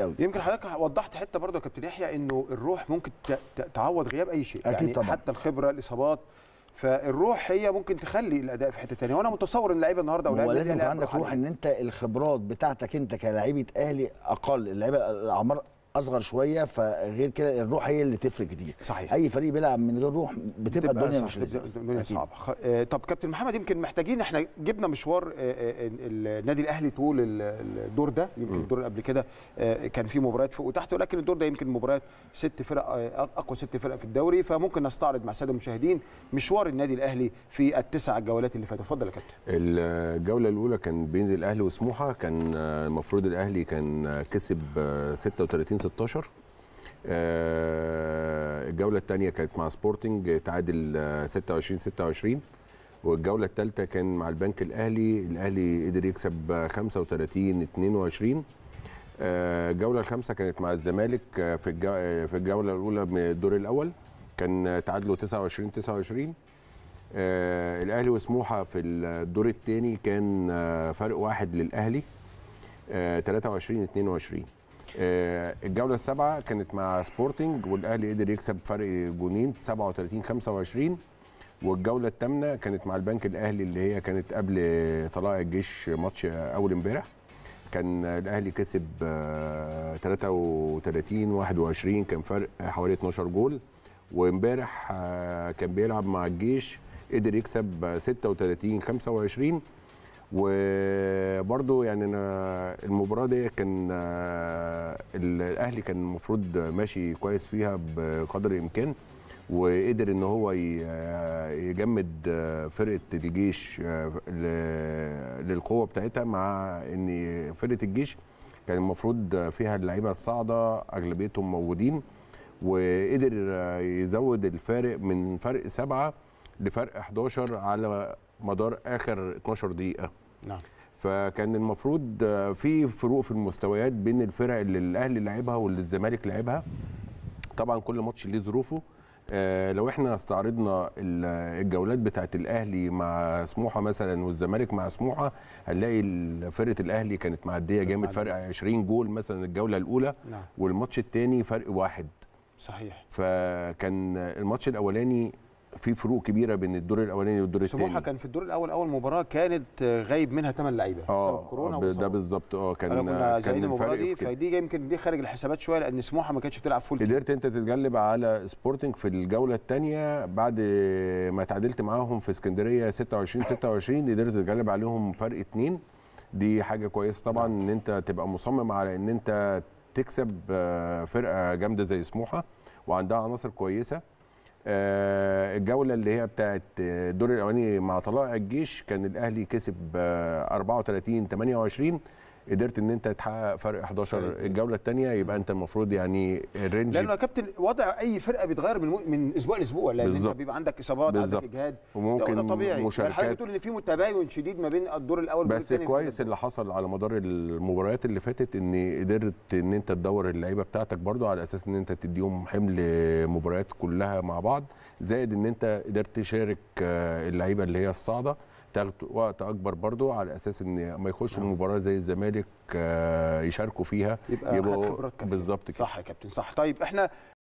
قوي يمكن حضرتك وضحت حته برضه يا كابتن يحيى انه الروح ممكن تعوض غياب اي شيء أكيد يعني طبعا. حتى الخبره الاصابات فالروح هي ممكن تخلي الاداء في حته ثانيه وانا متصور ان اللعيبه النهارده او لازم يكون عندك روح ان انت الخبرات بتاعتك انت كلاعيبه اهلي اقل اللعيبه الاعمار اصغر شويه فغير كده الروح هي اللي تفرق كتير صحيح اي فريق بيلعب من غير روح بتبقى, بتبقى الدنيا مش لذيذه الدنيا صعبه آه طب كابتن محمد يمكن محتاجين احنا جبنا مشوار آه، آه، النادي الاهلي طول الدور ده يمكن الدور اللي قبل كده آه، كان في مباريات فوق وتحت ولكن الدور ده يمكن مباريات ست فرق اقوى ست فرق في الدوري فممكن نستعرض مع الساده المشاهدين مشوار النادي الاهلي في التسع جولات اللي فاتت اتفضل يا كابتن الجوله الاولى كان بين الاهلي وسموحه كان المفروض الاهلي كان كسب 36 16 آه، الجوله الثانيه كانت مع سبورتنج تعادل 26 آه، 26 والجوله الثالثه كان مع البنك الاهلي الاهلي قدر يكسب 35 22 آه، الجوله الخامسه كانت مع الزمالك في في الجوله الاولى من الدور الاول كان تعادلوا 29 29 الاهلي وسموحه في الدور الثاني كان فرق واحد للاهلي 23 22 آه، الجوله السابعه كانت مع سبورتنج والاهلي قدر يكسب فرق جونين 37 25 والجوله الثامنه كانت مع البنك الاهلي اللي هي كانت قبل طلائع الجيش ماتش اول امبارح كان الاهلي كسب 33 آه، 21 كان فرق حوالي 12 جول وامبارح آه، كان بيلعب مع الجيش قدر يكسب 36 25 وبرده يعني انا المباراه دي كان آه، الاهلي كان المفروض ماشي كويس فيها بقدر الامكان وقدر ان هو آه، يجمد آه، فرقه الجيش للقوه بتاعتها مع ان فرقه الجيش كان المفروض فيها اللعيبه الصاعده اغلبيتهم موجودين وقدر يزود الفارق من فرق سبعه لفرق 11 على مدار اخر 12 دقيقه نعم فكان المفروض آه، في فروق في المستويات بين الفرق اللي الاهلي لعبها واللي الزمالك لعبها طبعا كل ماتش ليه ظروفه آه، لو احنا استعرضنا الجولات بتاعه الاهلي مع سموحه مثلا والزمالك مع سموحه هنلاقي فرقه الاهلي كانت معديه جامد نعم. فرق 20 جول مثلا الجوله الاولى نعم. والماتش الثاني فرق واحد صحيح فكان الماتش الاولاني في فروق كبيره بين الدور الاولاني والدور الثاني سموحه كان في الدور الاول اول مباراه كانت غايب منها ثمان لعيبه آه، بسبب كورونا ب... ده بالظبط اه كان كنا زعلانين المباراه دي فدي يمكن دي خارج الحسابات شويه لان سموحه ما كانتش بتلعب فول قدرت انت تتغلب على سبورتنج في الجوله الثانيه بعد ما تعادلت معاهم في اسكندريه 26 26 قدرت تتغلب عليهم فرق اثنين دي حاجه كويسه طبعا ان انت تبقى مصمم على ان انت تكسب آه، فرقه جامده زي سموحه وعندها عناصر كويسه آه، الجوله اللي هي بتاعت الدور الاولاني مع طلائع الجيش كان الاهلي كسب 34 آه، 28 قدرت ان انت تحقق فرق 11 الجوله الثانيه يبقى انت المفروض يعني الرينج لانه يا كابتن وضع اي فرقه بيتغير من من اسبوع لاسبوع لان انت بيبقى عندك اصابات عندك اجهاد وممكن ده طبيعي يعني مشاركات بتقول ان في متباين شديد ما بين الدور الاول بس كويس اللي حصل على مدار المباريات اللي فاتت ان قدرت ان انت تدور اللعيبه بتاعتك برده على اساس ان انت تديهم حمل مباريات كلها مع بعض زائد ان انت قدرت تشارك آه، اللعيبه اللي هي الصاعده تاخد وقت اكبر برضو على اساس ان ما يخشوا نعم. مباراه زي الزمالك آه، يشاركوا فيها يبقى, يبقى خد خبرات بالظبط كده صح يا كابتن صح طيب احنا